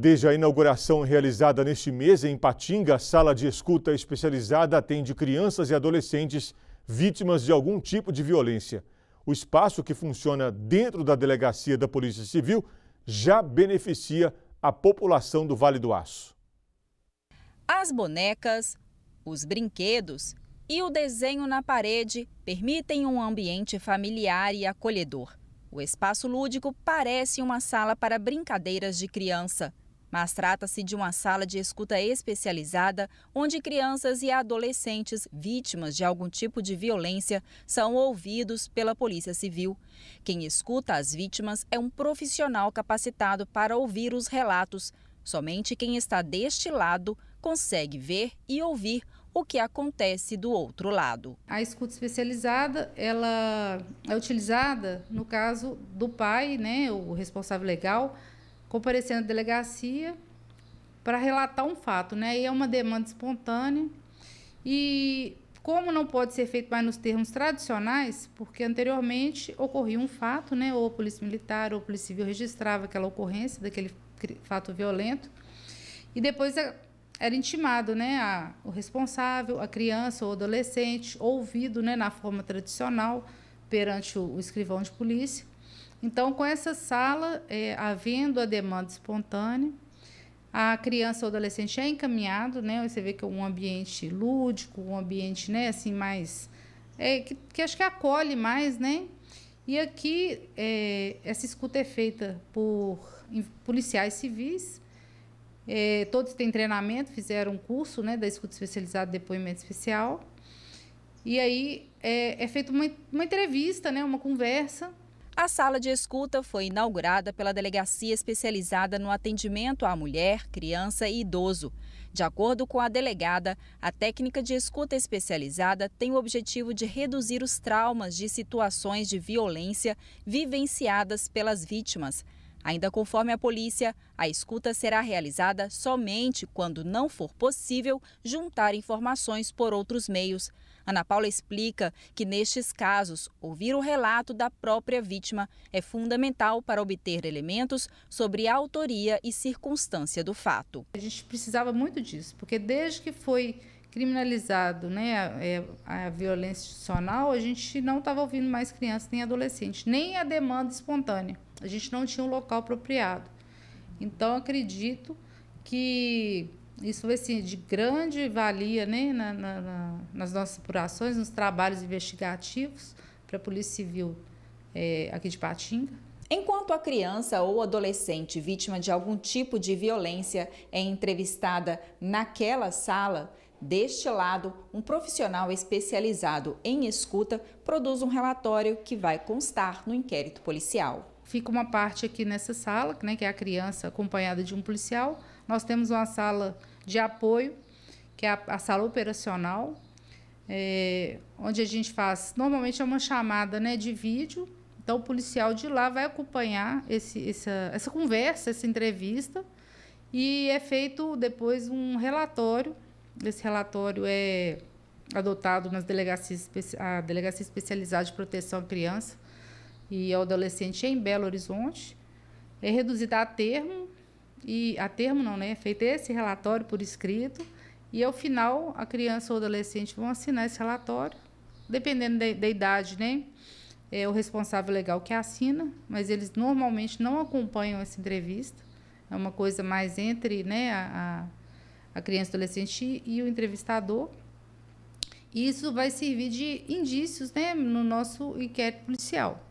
Desde a inauguração realizada neste mês em Patinga, a sala de escuta especializada atende crianças e adolescentes vítimas de algum tipo de violência. O espaço que funciona dentro da delegacia da Polícia Civil já beneficia a população do Vale do Aço. As bonecas, os brinquedos e o desenho na parede permitem um ambiente familiar e acolhedor. O espaço lúdico parece uma sala para brincadeiras de criança mas trata-se de uma sala de escuta especializada onde crianças e adolescentes vítimas de algum tipo de violência são ouvidos pela Polícia Civil. Quem escuta as vítimas é um profissional capacitado para ouvir os relatos. Somente quem está deste lado consegue ver e ouvir o que acontece do outro lado. A escuta especializada, ela é utilizada no caso do pai, né, o responsável legal, comparecendo à delegacia para relatar um fato, né? E é uma demanda espontânea. E como não pode ser feito mais nos termos tradicionais, porque anteriormente ocorria um fato, né? Ou a Polícia Militar ou a Polícia Civil registrava aquela ocorrência daquele fato violento. E depois era intimado, né, a, o responsável, a criança ou adolescente, ouvido, né, na forma tradicional perante o, o escrivão de polícia. Então, com essa sala, é, havendo a demanda espontânea, a criança ou adolescente é encaminhado, né? Você vê que é um ambiente lúdico, um ambiente, né, assim, mais... É, que, que acho que acolhe mais, né? E aqui, é, essa escuta é feita por policiais civis, é, todos têm treinamento, fizeram um curso né, da escuta especializada, depoimento especial. E aí é, é feita uma, uma entrevista, né, uma conversa a sala de escuta foi inaugurada pela delegacia especializada no atendimento à mulher, criança e idoso. De acordo com a delegada, a técnica de escuta especializada tem o objetivo de reduzir os traumas de situações de violência vivenciadas pelas vítimas. Ainda conforme a polícia, a escuta será realizada somente quando não for possível juntar informações por outros meios. Ana Paula explica que, nestes casos, ouvir o relato da própria vítima é fundamental para obter elementos sobre a autoria e circunstância do fato. A gente precisava muito disso, porque desde que foi criminalizado né, a, é, a violência institucional, a gente não estava ouvindo mais crianças nem adolescentes, nem a demanda espontânea. A gente não tinha um local apropriado. Então, acredito que isso foi assim, de grande valia né, na, na, nas nossas apurações, nos trabalhos investigativos para a Polícia Civil é, aqui de Patinga. Enquanto a criança ou adolescente vítima de algum tipo de violência é entrevistada naquela sala, deste lado, um profissional especializado em escuta produz um relatório que vai constar no inquérito policial. Fica uma parte aqui nessa sala, né, que é a criança acompanhada de um policial, nós temos uma sala de apoio, que é a, a sala operacional, é, onde a gente faz, normalmente é uma chamada né, de vídeo, então o policial de lá vai acompanhar esse, essa, essa conversa, essa entrevista, e é feito depois um relatório. Esse relatório é adotado nas delegacias, a Delegacia Especializada de Proteção à Criança e ao Adolescente em Belo Horizonte. É reduzida a termo e a termo não, né? É feito esse relatório por escrito e ao final a criança ou adolescente vão assinar esse relatório, dependendo da, da idade, né? É o responsável legal que assina, mas eles normalmente não acompanham essa entrevista. É uma coisa mais entre, né, a, a criança, adolescente e o entrevistador. E isso vai servir de indícios, né, no nosso inquérito policial.